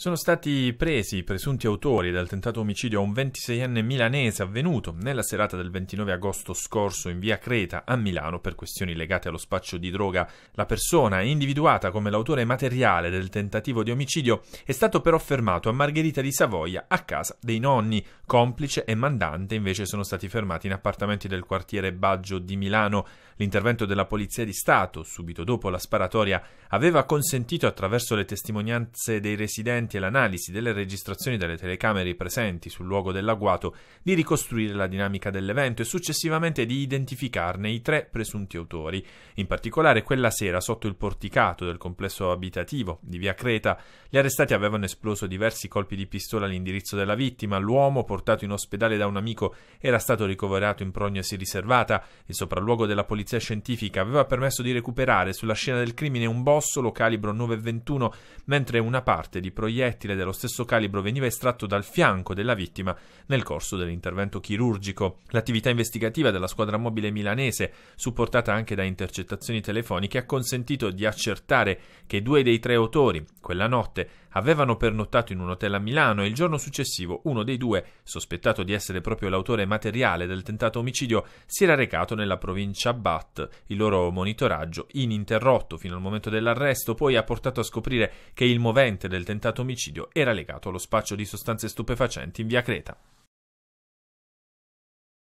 Sono stati presi i presunti autori del tentato omicidio a un 26enne milanese avvenuto nella serata del 29 agosto scorso in via Creta a Milano per questioni legate allo spaccio di droga. La persona, individuata come l'autore materiale del tentativo di omicidio, è stato però fermato a Margherita di Savoia a casa dei nonni. Complice e mandante invece sono stati fermati in appartamenti del quartiere Baggio di Milano. L'intervento della Polizia di Stato, subito dopo la sparatoria, aveva consentito attraverso le testimonianze dei residenti documenti e l'analisi delle registrazioni delle telecamere presenti sul luogo dell'agguato di ricostruire la dinamica dell'evento e successivamente di identificarne i tre presunti autori. In particolare, quella sera, sotto il porticato del complesso abitativo di via Creta, gli arrestati avevano esploso diversi colpi di pistola all'indirizzo della vittima. L'uomo, portato in ospedale da un amico, era stato ricoverato in prognosi riservata. Il sopralluogo della polizia scientifica aveva permesso di recuperare sulla scena del crimine un bossolo calibro 9,21, mentre una parte di proiettili proiettile dello stesso calibro veniva estratto dal fianco della vittima nel corso dell'intervento chirurgico. L'attività investigativa della squadra mobile milanese, supportata anche da intercettazioni telefoniche, ha consentito di accertare che due dei tre autori, quella notte, avevano pernottato in un hotel a Milano e il giorno successivo uno dei due, sospettato di essere proprio l'autore materiale del tentato omicidio, si era recato nella provincia Bat. Il loro monitoraggio, ininterrotto fino al momento dell'arresto, poi ha portato a scoprire che il movente del tentato omicidio omicidio era legato allo spaccio di sostanze stupefacenti in via Creta.